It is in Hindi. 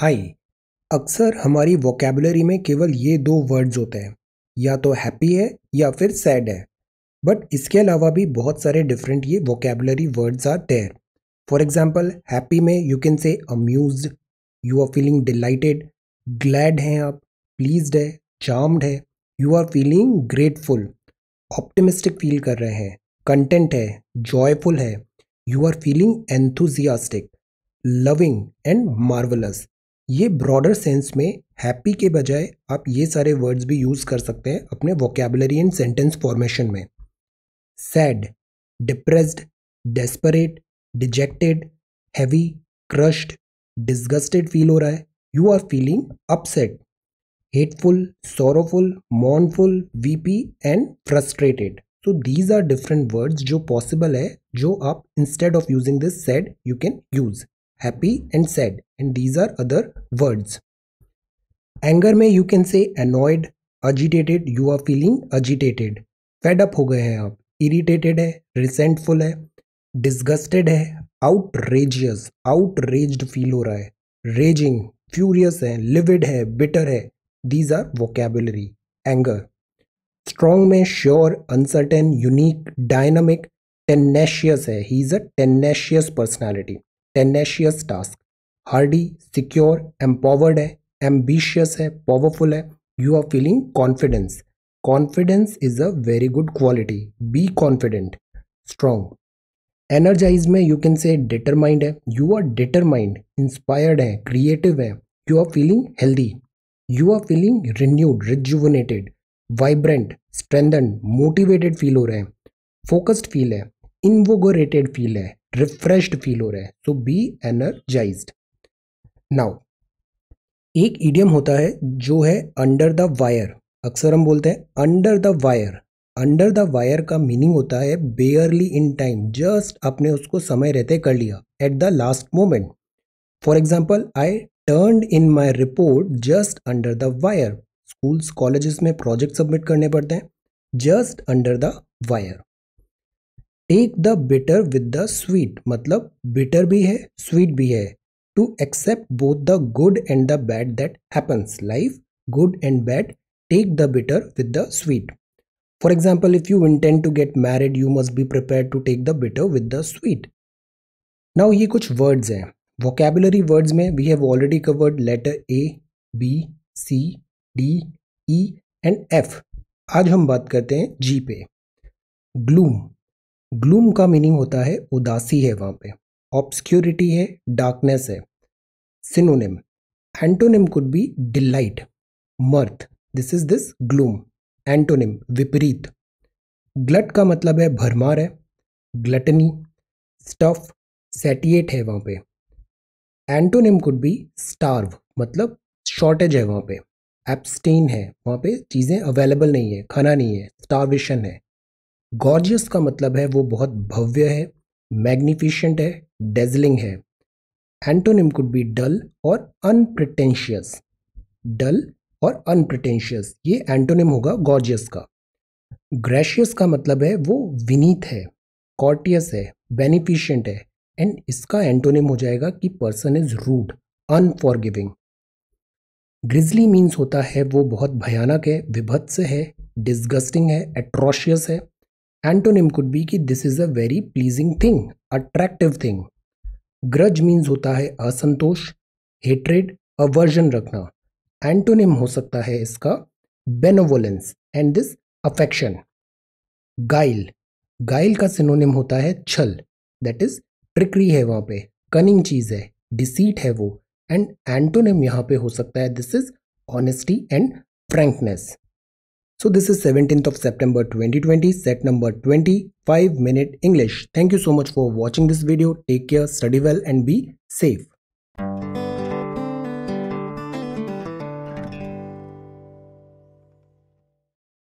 हाय अक्सर हमारी वोकेबलरी में केवल ये दो वर्ड्स होते हैं या तो हैप्पी है या फिर सैड है बट इसके अलावा भी बहुत सारे डिफरेंट ये vocabulary words are there for example happy में you can say amuse you are feeling delighted glad हैं आप प्लीज है चार्म्ड है you are feeling grateful optimistic feel कर रहे हैं कंटेंट है जॉयफुल है you are feeling enthusiastic loving and marvellous ये ब्रॉडर सेंस में हैप्पी के बजाय आप ये सारे वर्ड्स भी यूज कर सकते हैं अपने वोकेबलरी एंड सेंटेंस फॉर्मेशन में sad depressed desperate dejected heavy crushed disgusted feel हो रहा है you are feeling upset hateful sorrowful mournful weepy and frustrated so these are different words जो पॉसिबल है जो आप instead of using this sad you can use happy and sad and these are other words anger mein you can say annoyed agitated you are feeling agitated fed up ho gaye hain aap irritated hai resentful hai disgusted hai outrageous outraged feel ho raha hai raging furious hai livid hai bitter hai these are vocabulary anger strong mein sure uncertain unique dynamic tenacious hai he is a tenacious personality tenacious task hardy secure empowered है एम्बिशियस है पावरफुल है you are feeling confidence confidence is a very good quality be confident strong energised में यू कैन से डिटरमाइंड है यू आर डिटरमाइंड इंस्पायर्ड है क्रिएटिव है you are feeling healthy you are feeling renewed rejuvenated vibrant strengthen motivated feel हो रहे हैं फोकस्ड फील है इनवोगोरेटेड फील है रिफ्रेश फील हो रहा है सो बी एनर्जाइज नाउ एक ईडियम होता है जो है अंडर द वायर अक्सर हम बोलते हैं under the wire under the wire का मीनिंग होता है बेयरली इन टाइम जस्ट अपने उसको समय रहते कर लिया at the last moment for example I turn in my report just under the wire schools colleges में प्रोजेक्ट सबमिट करने पड़ते हैं just under the wire take the bitter with the sweet मतलब बिटर भी है स्वीट भी है to accept both the good and the bad that happens life good and bad take the bitter with the sweet for example if you intend to get married you must be prepare to take the bitter with the sweet now ये कुछ वर्ड्स हैं वोकेबुलरी वर्ड्स में we have already covered letter A B C D E and F आज हम बात करते हैं जी पे ग्लूम ग्लूम का मीनिंग होता है उदासी है वहाँ पे ऑब्सक्योरिटी है डार्कनेस है synonym antonym could be delight mirth this is this gloom antonym विपरीत ग्लट का मतलब है भरमार है ग्लटनी स्टफ सेटिएट है वहाँ पे एंटोनिम कुड बी स्टार्व मतलब शॉर्टेज है वहाँ पे एप्सटेन है वहाँ पे चीज़ें अवेलेबल नहीं है खाना नहीं है स्टारविशन है गॉर्जियस का मतलब है वो बहुत भव्य है मैग्निफिशेंट है डेजलिंग है एंटोनिम कुड बी डल और अनप्रिटेंशियस डल और अनप्रिटेंशियस ये एंटोनिम होगा गॉर्जियस का ग्रेशियस का मतलब है वो विनीत है कॉर्टियस है बेनिफिशियंट है एंड इसका एंटोनिम हो जाएगा कि person is rude unforgiving grisly means होता है वो बहुत भयानक है विभत्स है डिस्गस्टिंग है एट्रोशियस है एंटोनिम कुड बी कि this is a very pleasing thing attractive thing grudge means होता है असंतोष हेट्रेड अवर्जन रखना एंटोनिम हो सकता है इसका बेनोवोलेंस एंड दिस अफेक्शन गाइल गाइल का सिनोनिम होता है छल दैट इज ट्रिकरी है वहाँ पे कनिंग चीज़ है डिसीट है वो एंड एंटोनिम यहाँ पे हो सकता है this is honesty and frankness So this is 17th of September 2020, set number twenty five minute English. Thank you so much for watching this video. Take care, study well and be safe.